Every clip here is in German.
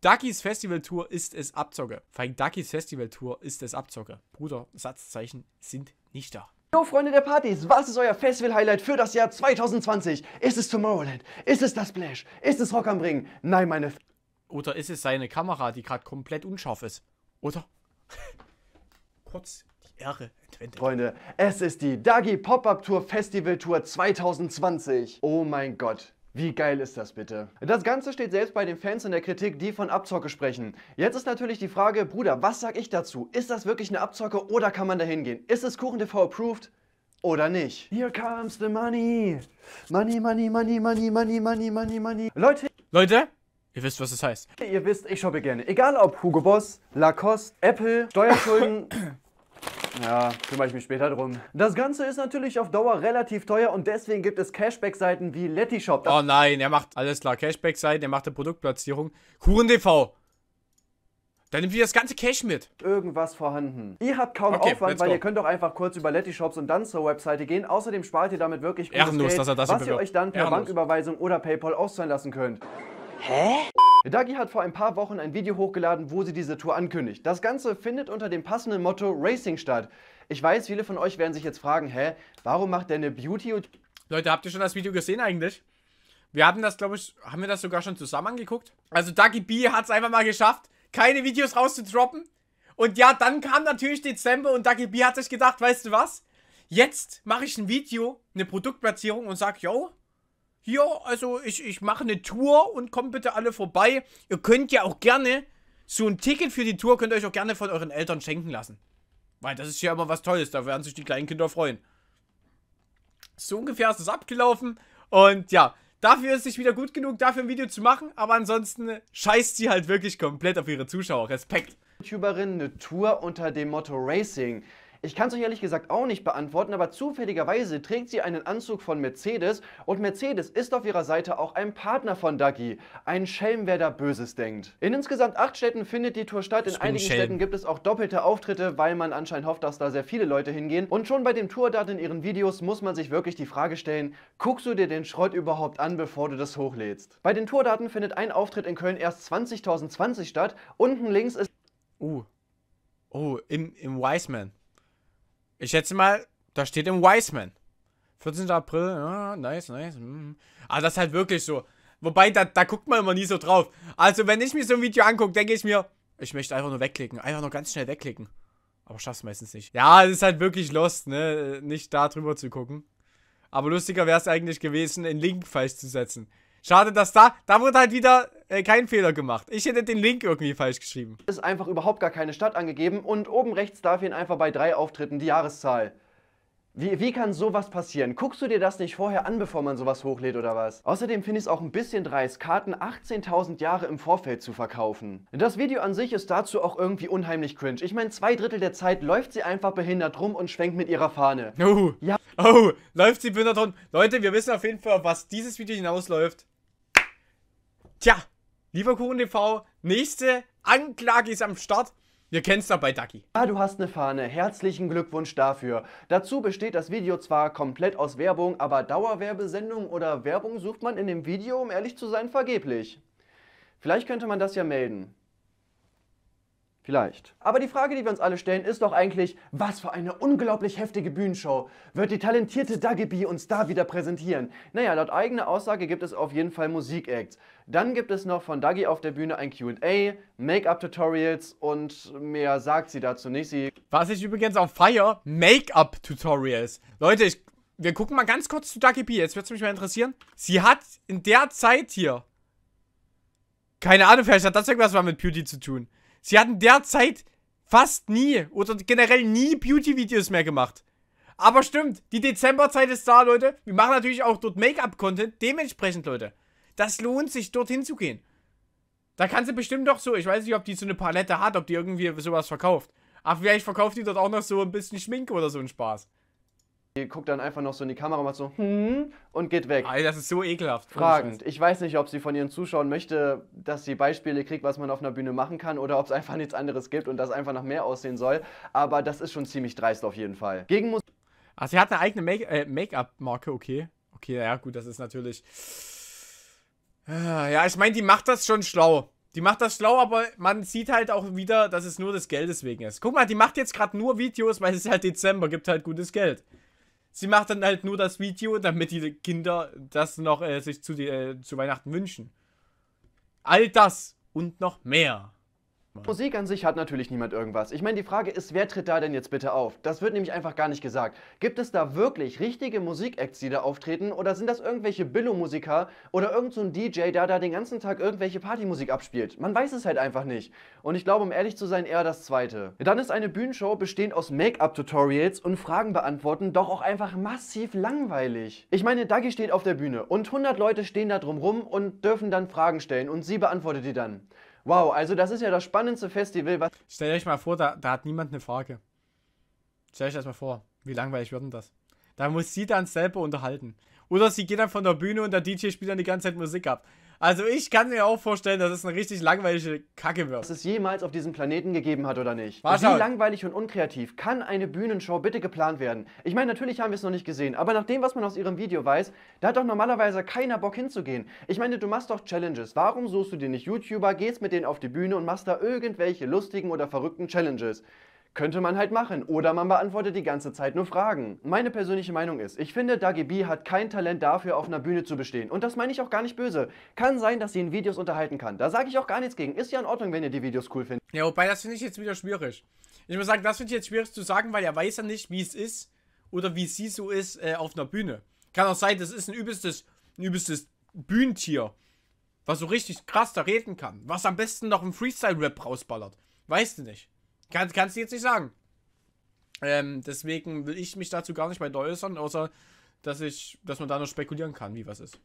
Duckys Festival Tour ist es Abzocke. Vor allem Duckys Festival Tour ist es Abzocke. Bruder, Satzzeichen sind nicht da. Yo, Freunde der Partys, was ist euer Festival-Highlight für das Jahr 2020? Ist es Tomorrowland? Ist es das Splash? Ist es Rock am Ring? Nein, meine... F Oder ist es seine Kamera, die gerade komplett unscharf ist? Oder? Kurz die Ehre entwendet. Freunde, es ist die Dagi Pop-Up Tour Festival Tour 2020. Oh mein Gott. Wie geil ist das bitte? Das Ganze steht selbst bei den Fans in der Kritik, die von Abzocke sprechen. Jetzt ist natürlich die Frage, Bruder, was sag ich dazu? Ist das wirklich eine Abzocke oder kann man da hingehen? Ist es KuchenTV approved? oder nicht. Here comes the money. Money, money, money, money, money, money, money, money. Leute. Leute? Ihr wisst, was das heißt. Ihr wisst, ich shoppe gerne. Egal ob Hugo Boss, Lacoste, Apple, Steuerschulden Ja, kümmere ich mich später drum. Das Ganze ist natürlich auf Dauer relativ teuer und deswegen gibt es Cashback-Seiten wie Letty Shop. oh nein, er macht, alles klar, Cashback-Seiten, er macht eine Produktplatzierung. Kuren TV. Dann nimmt ihr das ganze Cash mit. Irgendwas vorhanden. Ihr habt kaum okay, Aufwand, weil ihr könnt doch einfach kurz über Letty Shops und dann zur Webseite gehen. Außerdem spart ihr damit wirklich gutes Ehrenlos, Geld, dass er das was ihr euch dann per Ehrenlos. Banküberweisung oder Paypal auszahlen lassen könnt. Hä? Dagi hat vor ein paar Wochen ein Video hochgeladen, wo sie diese Tour ankündigt. Das Ganze findet unter dem passenden Motto Racing statt. Ich weiß, viele von euch werden sich jetzt fragen, hä, warum macht der eine Beauty... und... Leute, habt ihr schon das Video gesehen eigentlich? Wir hatten das, glaube ich, haben wir das sogar schon zusammen angeguckt? Also Dagi B hat es einfach mal geschafft, keine Videos rauszudroppen. Und ja, dann kam natürlich Dezember und Dagi B hat sich gedacht, weißt du was? Jetzt mache ich ein Video, eine Produktplatzierung und sage, yo, hier, also ich, ich mache eine Tour und kommt bitte alle vorbei. Ihr könnt ja auch gerne, so ein Ticket für die Tour könnt ihr euch auch gerne von euren Eltern schenken lassen. Weil das ist ja immer was Tolles, da werden sich die kleinen Kinder freuen. So ungefähr ist es abgelaufen. Und ja, dafür ist es wieder gut genug, dafür ein Video zu machen. Aber ansonsten scheißt sie halt wirklich komplett auf ihre Zuschauer. Respekt. YouTuberin eine Tour unter dem Motto Racing. Ich kann es euch ehrlich gesagt auch nicht beantworten, aber zufälligerweise trägt sie einen Anzug von Mercedes und Mercedes ist auf ihrer Seite auch ein Partner von Ducky. Ein Schelm, wer da Böses denkt. In insgesamt acht Städten findet die Tour statt. In einigen Städten gibt es auch doppelte Auftritte, weil man anscheinend hofft, dass da sehr viele Leute hingehen. Und schon bei dem Tourdate in ihren Videos muss man sich wirklich die Frage stellen, guckst du dir den Schrott überhaupt an, bevor du das hochlädst? Bei den Tourdaten findet ein Auftritt in Köln erst 2020 statt. Unten links ist... Uh. Oh, im, im Wiseman. Ich schätze mal, da steht im Wiseman. 14. April, ja, nice, nice. Mm. Hm. Aber ah, das ist halt wirklich so. Wobei, da, da guckt man immer nie so drauf. Also, wenn ich mir so ein Video angucke, denke ich mir, ich möchte einfach nur wegklicken. Einfach nur ganz schnell wegklicken. Aber schaff's meistens nicht. Ja, es ist halt wirklich lost, ne? Nicht da drüber zu gucken. Aber lustiger wäre es eigentlich gewesen, einen Link falsch zu setzen. Schade, dass da, da wurde halt wieder äh, kein Fehler gemacht. Ich hätte den Link irgendwie falsch geschrieben. Ist einfach überhaupt gar keine Stadt angegeben und oben rechts darf ihn einfach bei drei Auftritten die Jahreszahl. Wie, wie kann sowas passieren? Guckst du dir das nicht vorher an, bevor man sowas hochlädt oder was? Außerdem finde ich es auch ein bisschen dreist, Karten 18.000 Jahre im Vorfeld zu verkaufen. Das Video an sich ist dazu auch irgendwie unheimlich cringe. Ich meine, zwei Drittel der Zeit läuft sie einfach behindert rum und schwenkt mit ihrer Fahne. Oh, ja. oh läuft sie behindert rum. Leute, wir wissen auf jeden Fall, was dieses Video hinausläuft. Tja, lieber Kuchen TV, nächste Anklage ist am Start. Ihr kennt's doch bei Ducky. Ah, du hast eine Fahne. Herzlichen Glückwunsch dafür. Dazu besteht das Video zwar komplett aus Werbung, aber Dauerwerbesendung oder Werbung sucht man in dem Video, um ehrlich zu sein, vergeblich. Vielleicht könnte man das ja melden. Vielleicht. Aber die Frage, die wir uns alle stellen, ist doch eigentlich, was für eine unglaublich heftige Bühnenshow wird die talentierte Dagebi uns da wieder präsentieren? Naja, laut eigener Aussage gibt es auf jeden Fall Musikacts. Dann gibt es noch von Dagi auf der Bühne ein Q&A, Make-up-Tutorials und mehr sagt sie dazu nicht. Sie Was ich übrigens auch feier, Make-up-Tutorials. Leute, ich, wir gucken mal ganz kurz zu Dagi B. Jetzt wird es mich mal interessieren. Sie hat in der Zeit hier keine Ahnung, vielleicht hat das irgendwas mal mit Beauty zu tun. Sie hatten derzeit fast nie oder generell nie Beauty-Videos mehr gemacht. Aber stimmt, die Dezemberzeit ist da, Leute. Wir machen natürlich auch dort Make-up-Content. Dementsprechend, Leute. Das lohnt sich, dorthin zu gehen. Da kann sie bestimmt doch so, ich weiß nicht, ob die so eine Palette hat, ob die irgendwie sowas verkauft. Aber vielleicht verkauft die dort auch noch so ein bisschen Schminke oder so einen Spaß. Die guckt dann einfach noch so in die Kamera, und macht so, hm, hm und geht weg. Alter, das ist so ekelhaft. Fragend. Ich weiß nicht, ob sie von ihren Zuschauern möchte, dass sie Beispiele kriegt, was man auf einer Bühne machen kann, oder ob es einfach nichts anderes gibt und das einfach nach mehr aussehen soll. Aber das ist schon ziemlich dreist auf jeden Fall. Gegen muss. Ach, sie hat eine eigene äh, Make-up-Marke, okay. Okay, ja, gut, das ist natürlich. Ah, ja, ich meine, die macht das schon schlau. Die macht das schlau, aber man sieht halt auch wieder, dass es nur des Geldes wegen ist. Guck mal, die macht jetzt gerade nur Videos, weil es halt Dezember gibt halt gutes Geld sie macht dann halt nur das Video, damit die Kinder das noch äh, sich zu, die, äh, zu Weihnachten wünschen. All das und noch mehr mal. Musik an sich hat natürlich niemand irgendwas. Ich meine, die Frage ist, wer tritt da denn jetzt bitte auf? Das wird nämlich einfach gar nicht gesagt. Gibt es da wirklich richtige Musik-Acts, die da auftreten? Oder sind das irgendwelche Billo-Musiker oder irgendein so DJ, der da den ganzen Tag irgendwelche Partymusik abspielt? Man weiß es halt einfach nicht. Und ich glaube, um ehrlich zu sein, eher das Zweite. Dann ist eine Bühnenshow bestehend aus Make-up-Tutorials und Fragen beantworten doch auch einfach massiv langweilig. Ich meine, Dagi steht auf der Bühne und 100 Leute stehen da drumrum und dürfen dann Fragen stellen und sie beantwortet die dann. Wow, also das ist ja das spannendste Festival, was. Stellt euch mal vor, da, da hat niemand eine Frage. Stell euch das mal vor, wie langweilig wird denn das? Da muss sie dann selber unterhalten. Oder sie geht dann von der Bühne und der DJ spielt dann die ganze Zeit Musik ab. Also ich kann mir auch vorstellen, dass es eine richtig langweilige Kacke wird. Dass es jemals auf diesem Planeten gegeben hat oder nicht. War Wie schaut. langweilig und unkreativ kann eine Bühnenshow bitte geplant werden? Ich meine, natürlich haben wir es noch nicht gesehen, aber nach dem, was man aus ihrem Video weiß, da hat doch normalerweise keiner Bock hinzugehen. Ich meine, du machst doch Challenges. Warum suchst du dir nicht YouTuber, gehst mit denen auf die Bühne und machst da irgendwelche lustigen oder verrückten Challenges? Könnte man halt machen. Oder man beantwortet die ganze Zeit nur Fragen. Meine persönliche Meinung ist, ich finde, Dagi B hat kein Talent dafür, auf einer Bühne zu bestehen. Und das meine ich auch gar nicht böse. Kann sein, dass sie in Videos unterhalten kann. Da sage ich auch gar nichts gegen. Ist ja in Ordnung, wenn ihr die Videos cool findet. Ja, wobei, das finde ich jetzt wieder schwierig. Ich muss sagen, das finde ich jetzt schwierig zu sagen, weil er weiß ja nicht, wie es ist oder wie sie so ist äh, auf einer Bühne. Kann auch sein, das ist ein übelstes, ein übelstes Bühnentier, was so richtig krass da reden kann. Was am besten noch einen Freestyle-Rap rausballert. Weißt du nicht. Kann, kannst du jetzt nicht sagen. Ähm, deswegen will ich mich dazu gar nicht weiter äußern, außer dass ich, dass man da noch spekulieren kann, wie was ist.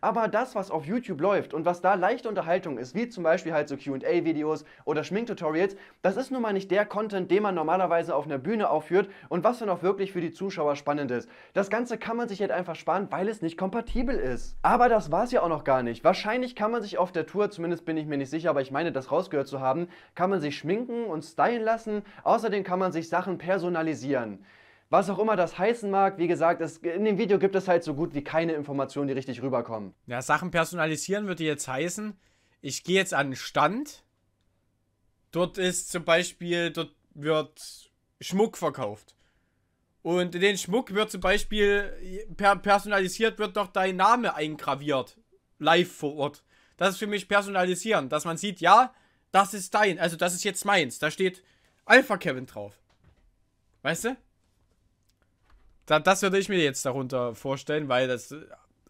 Aber das, was auf YouTube läuft und was da leichte Unterhaltung ist, wie zum Beispiel halt so QA-Videos oder Schminktutorials, das ist nun mal nicht der Content, den man normalerweise auf einer Bühne aufführt und was dann auch wirklich für die Zuschauer spannend ist. Das Ganze kann man sich halt einfach sparen, weil es nicht kompatibel ist. Aber das war's ja auch noch gar nicht. Wahrscheinlich kann man sich auf der Tour, zumindest bin ich mir nicht sicher, aber ich meine, das rausgehört zu haben, kann man sich schminken und stylen lassen. Außerdem kann man sich Sachen personalisieren. Was auch immer das heißen mag, wie gesagt, es, in dem Video gibt es halt so gut wie keine Informationen, die richtig rüberkommen. Ja, Sachen personalisieren würde jetzt heißen, ich gehe jetzt an den Stand, dort ist zum Beispiel, dort wird Schmuck verkauft. Und in den Schmuck wird zum Beispiel per personalisiert, wird doch dein Name eingraviert. Live vor Ort. Das ist für mich personalisieren, dass man sieht, ja, das ist dein, also das ist jetzt meins. Da steht Alpha Kevin drauf. Weißt du? Das würde ich mir jetzt darunter vorstellen, weil das äh,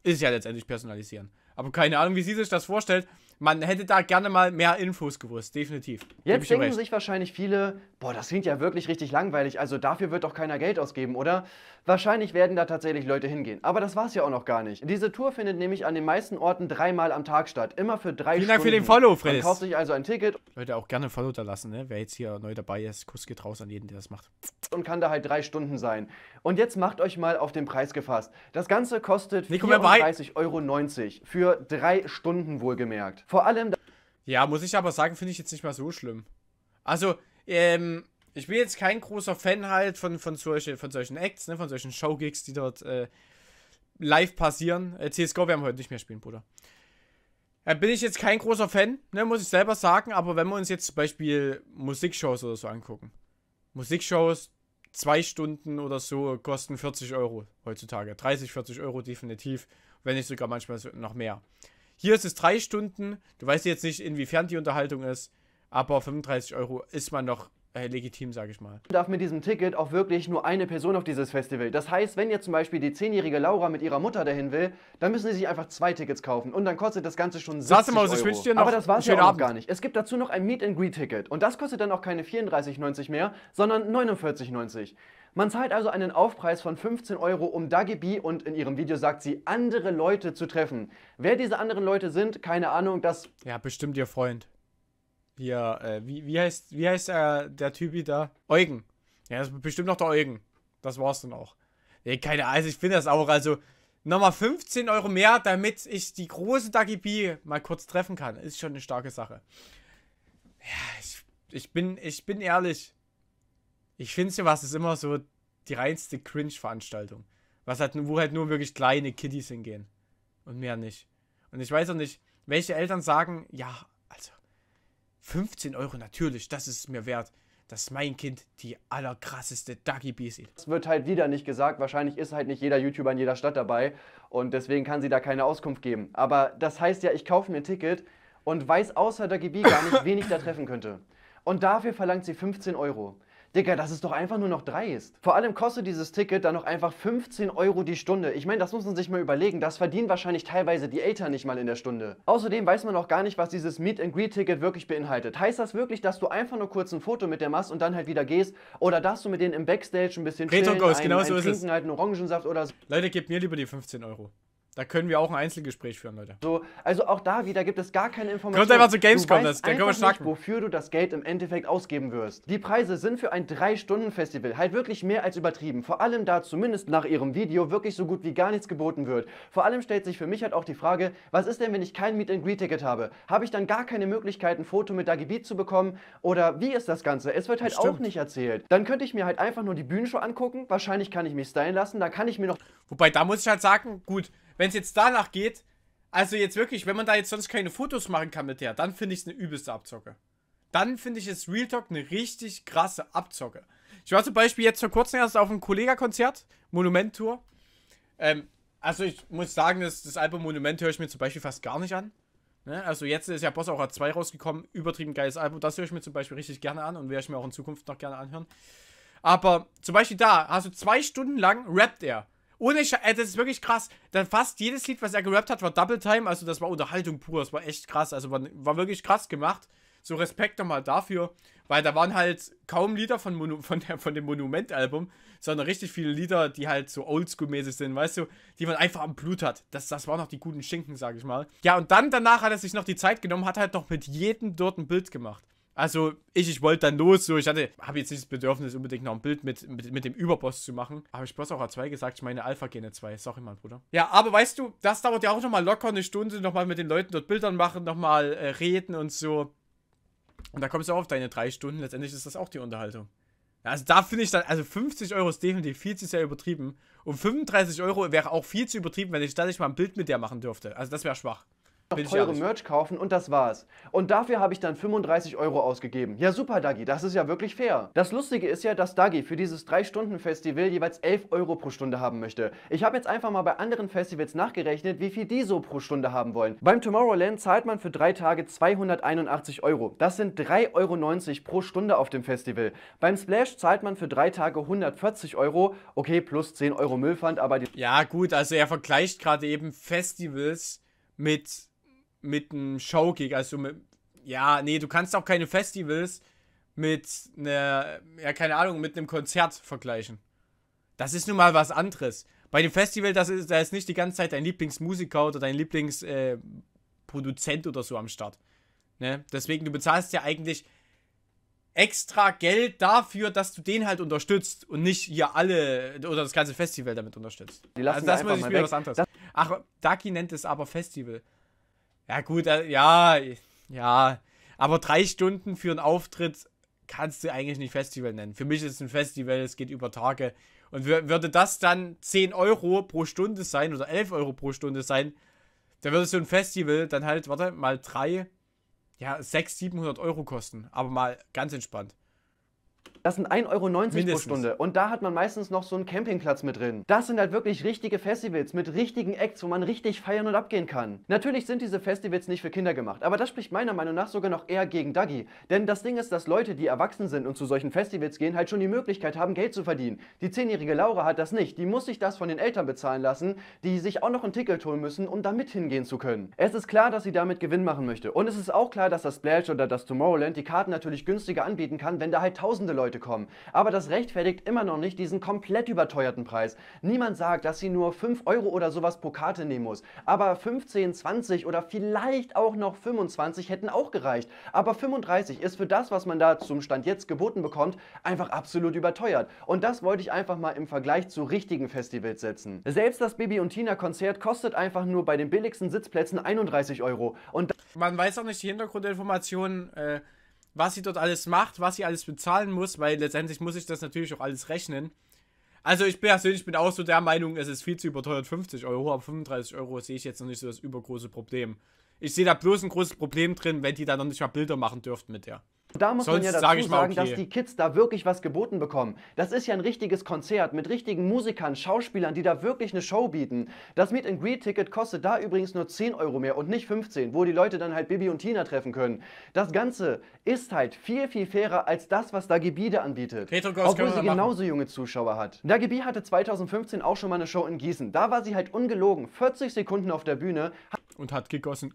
ist ja letztendlich personalisieren. Aber keine Ahnung, wie sie sich das vorstellt. Man hätte da gerne mal mehr Infos gewusst, definitiv. Jetzt denken recht. sich wahrscheinlich viele, boah, das klingt ja wirklich richtig langweilig, also dafür wird doch keiner Geld ausgeben, oder? Wahrscheinlich werden da tatsächlich Leute hingehen. Aber das war's ja auch noch gar nicht. Diese Tour findet nämlich an den meisten Orten dreimal am Tag statt, immer für drei Vielen Stunden. Vielen Dank für den Follow, Fritz. Man kauft sich also ein Ticket. Leute, auch gerne Follow da lassen, ne? Wer jetzt hier neu dabei ist, Kuss geht raus an jeden, der das macht. Und kann da halt drei Stunden sein. Und jetzt macht euch mal auf den Preis gefasst. Das Ganze kostet 34,90 Euro für drei Stunden wohlgemerkt. Vor allem... Ja, muss ich aber sagen, finde ich jetzt nicht mal so schlimm. Also, ähm, ich bin jetzt kein großer Fan halt von, von, solche, von solchen Acts, ne, von solchen Showgigs, die dort äh, live passieren. Äh, CSGO werden wir heute nicht mehr spielen, Bruder. Äh, bin ich jetzt kein großer Fan, ne, muss ich selber sagen, aber wenn wir uns jetzt zum Beispiel Musikshows oder so angucken. Musikshows, zwei Stunden oder so kosten 40 Euro heutzutage. 30, 40 Euro definitiv, wenn nicht sogar manchmal noch mehr. Hier ist es drei Stunden. Du weißt jetzt nicht, inwiefern die Unterhaltung ist, aber 35 Euro ist man noch äh, legitim, sage ich mal. Darf mit diesem Ticket auch wirklich nur eine Person auf dieses Festival. Das heißt, wenn jetzt zum Beispiel die zehnjährige Laura mit ihrer Mutter dahin will, dann müssen sie sich einfach zwei Tickets kaufen und dann kostet das Ganze schon 70 Sag mal, Euro. Ich wünsche dir noch Aber das war es ja auch gar nicht. Es gibt dazu noch ein Meet and Greet Ticket und das kostet dann auch keine 34,90 mehr, sondern 49,90. Man zahlt also einen Aufpreis von 15 Euro, um Dagi B und in ihrem Video sagt sie, andere Leute zu treffen. Wer diese anderen Leute sind, keine Ahnung, das... Ja, bestimmt ihr Freund. Hier, äh, wie, wie heißt, wie heißt äh, der Typ da? Eugen. Ja, das ist bestimmt noch der Eugen. Das war's dann auch. Nee, keine Ahnung, also ich finde das auch. Also, nochmal 15 Euro mehr, damit ich die große Dagi B mal kurz treffen kann. Ist schon eine starke Sache. Ja, ich, ich bin, ich bin ehrlich. Ich finde sowas ist immer so die reinste Cringe-Veranstaltung. halt, wo halt nur wirklich kleine Kiddies hingehen. Und mehr nicht. Und ich weiß auch nicht, welche Eltern sagen, ja, 15 Euro natürlich, das ist mir wert dass mein Kind die allerkrasseste Dagi B sieht. Das wird halt wieder nicht gesagt. Wahrscheinlich ist halt nicht jeder YouTuber in jeder Stadt dabei und deswegen kann sie da keine Auskunft geben. Aber das heißt ja, ich kaufe mir ein Ticket und weiß außer Dagi B gar nicht, wen ich da treffen könnte. Und dafür verlangt sie 15 Euro. Digga, dass es doch einfach nur noch drei ist. Vor allem kostet dieses Ticket dann noch einfach 15 Euro die Stunde. Ich meine, das muss man sich mal überlegen. Das verdienen wahrscheinlich teilweise die Eltern nicht mal in der Stunde. Außerdem weiß man noch gar nicht, was dieses Meet-and-Greet-Ticket wirklich beinhaltet. Heißt das wirklich, dass du einfach nur kurz ein Foto mit der machst und dann halt wieder gehst? Oder dass du mit denen im Backstage ein bisschen chillen, Retokos, ein, genau ein so Trinken, halt einen Orangensaft oder so? Leute, gebt mir lieber die 15 Euro. Da können wir auch ein Einzelgespräch führen, Leute. So, also auch da wieder gibt es gar keine Informationen. Kommt einfach zu Gamescom, das, dann können wir stark. Wofür du das Geld im Endeffekt ausgeben wirst. Die Preise sind für ein 3-Stunden-Festival halt wirklich mehr als übertrieben. Vor allem da zumindest nach ihrem Video wirklich so gut wie gar nichts geboten wird. Vor allem stellt sich für mich halt auch die Frage, was ist denn, wenn ich kein Meet and Greet Ticket habe? Habe ich dann gar keine Möglichkeit, ein Foto mit Dagibit zu bekommen? Oder wie ist das Ganze? Es wird halt auch nicht erzählt. Dann könnte ich mir halt einfach nur die Bühnenshow angucken. Wahrscheinlich kann ich mich stylen lassen. Da kann ich mir noch Wobei, da muss ich halt sagen, gut, wenn es jetzt danach geht, also jetzt wirklich, wenn man da jetzt sonst keine Fotos machen kann mit der, dann finde ich es eine übelste Abzocke. Dann finde ich es Real Talk eine richtig krasse Abzocke. Ich war zum Beispiel jetzt vor kurzem erst auf einem Kollegakonzert, Monument-Tour. Ähm, also ich muss sagen, das, das Album Monument höre ich mir zum Beispiel fast gar nicht an. Ne? Also jetzt ist ja Boss auch 2 rausgekommen, übertrieben geiles Album. Das höre ich mir zum Beispiel richtig gerne an und werde ich mir auch in Zukunft noch gerne anhören. Aber zum Beispiel da, also zwei Stunden lang rappt er. Ohne Sch ey, äh, das ist wirklich krass. Dann fast jedes Lied, was er gerappt hat, war Double Time. Also das war Unterhaltung pur. Das war echt krass. Also war, war wirklich krass gemacht. So Respekt nochmal dafür. Weil da waren halt kaum Lieder von, Monu von, der, von dem Monument-Album, sondern richtig viele Lieder, die halt so oldschool-mäßig sind, weißt du, die man einfach am Blut hat. Das, das waren noch die guten Schinken, sag ich mal. Ja, und dann danach hat er sich noch die Zeit genommen, hat halt noch mit jedem dort ein Bild gemacht. Also ich, ich wollte dann los, so ich hatte, habe jetzt nicht das Bedürfnis, unbedingt noch ein Bild mit, mit, mit dem Überboss zu machen. Aber ich bloß auch A2 gesagt, ich meine Alpha-Gene 2, sorry mal, Bruder. Ja, aber weißt du, das dauert ja auch nochmal locker eine Stunde, nochmal mit den Leuten dort Bildern machen, nochmal äh, reden und so. Und da kommst du auch auf deine drei Stunden, letztendlich ist das auch die Unterhaltung. also da finde ich dann, also 50 Euro ist definitiv viel zu sehr übertrieben. Und 35 Euro wäre auch viel zu übertrieben, wenn ich da nicht mal ein Bild mit der machen dürfte. Also das wäre schwach noch teure Merch kaufen und das war's. Und dafür habe ich dann 35 Euro ausgegeben. Ja super, Dagi, das ist ja wirklich fair. Das Lustige ist ja, dass Dagi für dieses 3-Stunden-Festival jeweils 11 Euro pro Stunde haben möchte. Ich habe jetzt einfach mal bei anderen Festivals nachgerechnet, wie viel die so pro Stunde haben wollen. Beim Tomorrowland zahlt man für drei Tage 281 Euro. Das sind 3,90 Euro pro Stunde auf dem Festival. Beim Splash zahlt man für drei Tage 140 Euro. Okay, plus 10 Euro Müllpfand, aber... die. Ja gut, also er vergleicht gerade eben Festivals mit mit einem Showgig, also mit, ja, nee, du kannst auch keine Festivals mit einer, ja, keine Ahnung, mit einem Konzert vergleichen. Das ist nun mal was anderes. Bei dem Festival, das ist, da ist nicht die ganze Zeit dein Lieblingsmusiker oder dein Lieblingsproduzent äh, oder so am Start. Ne? Deswegen, du bezahlst ja eigentlich extra Geld dafür, dass du den halt unterstützt und nicht hier alle oder das ganze Festival damit unterstützt. Die lassen also das muss ich mir was anderes. Ach, Daki nennt es aber Festival. Ja, gut, äh, ja, ja. Aber drei Stunden für einen Auftritt kannst du eigentlich nicht Festival nennen. Für mich ist es ein Festival, es geht über Tage. Und würde das dann 10 Euro pro Stunde sein oder 11 Euro pro Stunde sein, dann würde so ein Festival dann halt, warte, mal 3, ja, 600, 700 Euro kosten. Aber mal ganz entspannt. Das sind 1,90 Euro Mindestens. pro Stunde. Und da hat man meistens noch so einen Campingplatz mit drin. Das sind halt wirklich richtige Festivals mit richtigen Acts, wo man richtig feiern und abgehen kann. Natürlich sind diese Festivals nicht für Kinder gemacht, aber das spricht meiner Meinung nach sogar noch eher gegen Dagi. Denn das Ding ist, dass Leute, die erwachsen sind und zu solchen Festivals gehen, halt schon die Möglichkeit haben, Geld zu verdienen. Die 10-jährige Laura hat das nicht. Die muss sich das von den Eltern bezahlen lassen, die sich auch noch ein Ticket holen müssen, um da mit hingehen zu können. Es ist klar, dass sie damit Gewinn machen möchte. Und es ist auch klar, dass das Splash oder das Tomorrowland die Karten natürlich günstiger anbieten kann, wenn da halt tausende Leute Leute kommen. Aber das rechtfertigt immer noch nicht diesen komplett überteuerten Preis. Niemand sagt, dass sie nur 5 Euro oder sowas pro Karte nehmen muss. Aber 15, 20 oder vielleicht auch noch 25 hätten auch gereicht. Aber 35 ist für das, was man da zum Stand jetzt geboten bekommt, einfach absolut überteuert. Und das wollte ich einfach mal im Vergleich zu richtigen Festivals setzen. Selbst das Baby und Tina Konzert kostet einfach nur bei den billigsten Sitzplätzen 31 Euro. Und man weiß auch nicht die Hintergrundinformationen. Äh was sie dort alles macht, was sie alles bezahlen muss, weil letztendlich muss ich das natürlich auch alles rechnen. Also ich persönlich bin auch so der Meinung, es ist viel zu überteuert, 50 Euro, aber 35 Euro sehe ich jetzt noch nicht so das übergroße Problem. Ich sehe da bloß ein großes Problem drin, wenn die da noch nicht mal Bilder machen dürften mit der. Da muss Sonst man ja dazu sag sagen, okay. dass die Kids da wirklich was geboten bekommen. Das ist ja ein richtiges Konzert mit richtigen Musikern, Schauspielern, die da wirklich eine Show bieten. Das Meet and Greet Ticket kostet da übrigens nur 10 Euro mehr und nicht 15, wo die Leute dann halt Bibi und Tina treffen können. Das Ganze ist halt viel, viel fairer als das, was da anbietet. anbietet. Obwohl sie genauso junge Zuschauer hat. Dagibi hatte 2015 auch schon mal eine Show in Gießen. Da war sie halt ungelogen, 40 Sekunden auf der Bühne. und hat gegossen.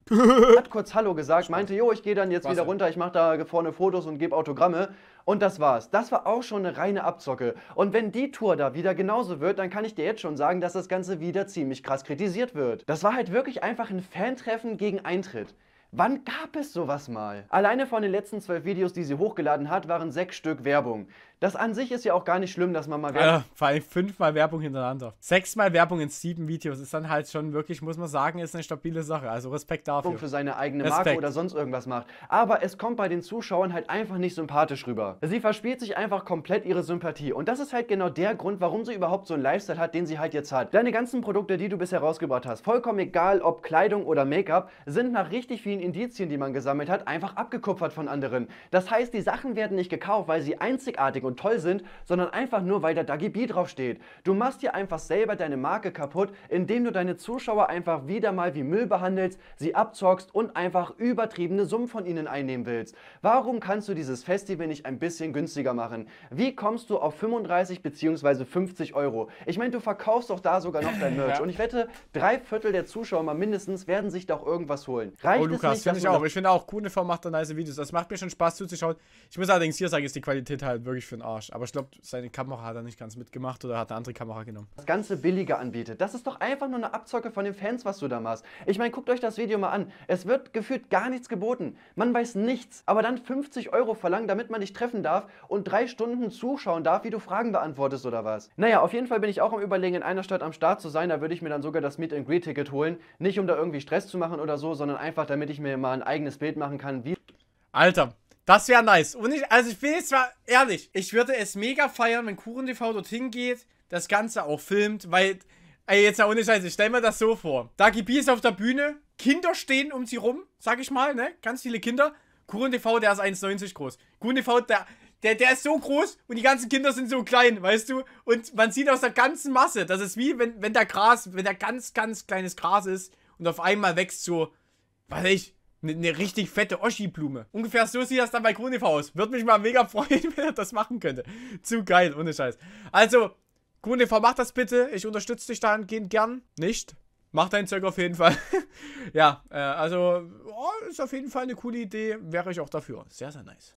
hat kurz Hallo gesagt, meinte, jo, ich gehe dann jetzt Wasser. wieder runter, ich mache da vorne Fotos Fotos und gebe Autogramme. Und das war's. Das war auch schon eine reine Abzocke. Und wenn die Tour da wieder genauso wird, dann kann ich dir jetzt schon sagen, dass das Ganze wieder ziemlich krass kritisiert wird. Das war halt wirklich einfach ein Fantreffen gegen Eintritt. Wann gab es sowas mal? Alleine von den letzten zwölf Videos, die sie hochgeladen hat, waren sechs Stück Werbung. Das an sich ist ja auch gar nicht schlimm, dass man mal Werbung. Ja, vor allem fünfmal Werbung hintereinander. Sechsmal Werbung in sieben Videos ist dann halt schon wirklich, muss man sagen, ist eine stabile Sache. Also Respekt dafür. Für seine eigene Marke oder sonst irgendwas macht. Aber es kommt bei den Zuschauern halt einfach nicht sympathisch rüber. Sie verspielt sich einfach komplett ihre Sympathie. Und das ist halt genau der Grund, warum sie überhaupt so einen Lifestyle hat, den sie halt jetzt hat. Deine ganzen Produkte, die du bisher rausgebracht hast, vollkommen egal, ob Kleidung oder Make-up, sind nach richtig vielen Indizien, die man gesammelt hat, einfach abgekupfert von anderen. Das heißt, die Sachen werden nicht gekauft, weil sie einzigartig und und toll sind, sondern einfach nur, weil da Dagi B draufsteht. Du machst dir einfach selber deine Marke kaputt, indem du deine Zuschauer einfach wieder mal wie Müll behandelst, sie abzockst und einfach übertriebene Summen von ihnen einnehmen willst. Warum kannst du dieses Festival nicht ein bisschen günstiger machen? Wie kommst du auf 35 bzw. 50 Euro? Ich meine, du verkaufst doch da sogar noch dein Merch. Ja. Und ich wette, drei Viertel der Zuschauer mal mindestens werden sich doch irgendwas holen. Reicht oh, Lukas, finde ich auch. Ich finde auch, Kuhneform macht da nice Videos. Das macht mir schon Spaß zuzuschauen. Ich muss allerdings hier sagen, ist die Qualität halt wirklich für den Arsch. Aber ich glaube, seine Kamera hat er nicht ganz mitgemacht oder hat eine andere Kamera genommen. Das Ganze billiger anbietet. Das ist doch einfach nur eine Abzocke von den Fans, was du da machst. Ich meine, guckt euch das Video mal an. Es wird gefühlt gar nichts geboten. Man weiß nichts. Aber dann 50 Euro verlangen, damit man dich treffen darf und drei Stunden zuschauen darf, wie du Fragen beantwortest oder was. Naja, auf jeden Fall bin ich auch am Überlegen, in einer Stadt am Start zu sein. Da würde ich mir dann sogar das Meet and Greet Ticket holen. Nicht um da irgendwie Stress zu machen oder so, sondern einfach, damit ich mir mal ein eigenes Bild machen kann, wie. Alter, das wäre nice. Und ich, also ich bin jetzt zwar ehrlich, ich würde es mega feiern, wenn Kuchen TV dorthin geht, das Ganze auch filmt, weil, ey, jetzt ja ohne Scheiße, ich stell mir das so vor. Dagi B ist auf der Bühne, Kinder stehen um sie rum, sag ich mal, ne? Ganz viele Kinder. Kuchen TV, der ist 1,90 groß. Kuchen TV, der, der, der ist so groß und die ganzen Kinder sind so klein, weißt du? Und man sieht aus der ganzen Masse, das ist wie, wenn, wenn der Gras, wenn der ganz, ganz kleines Gras ist und auf einmal wächst so, weiß ich, eine ne richtig fette Oschi-Blume. Ungefähr so sieht das dann bei Kronev aus. Würde mich mal mega freuen, wenn er das machen könnte. Zu geil, ohne Scheiß. Also, Kronev, mach das bitte. Ich unterstütze dich dahingehend gern. Nicht? Mach dein Zeug auf jeden Fall. ja, äh, also, oh, ist auf jeden Fall eine coole Idee. Wäre ich auch dafür. Sehr, sehr nice.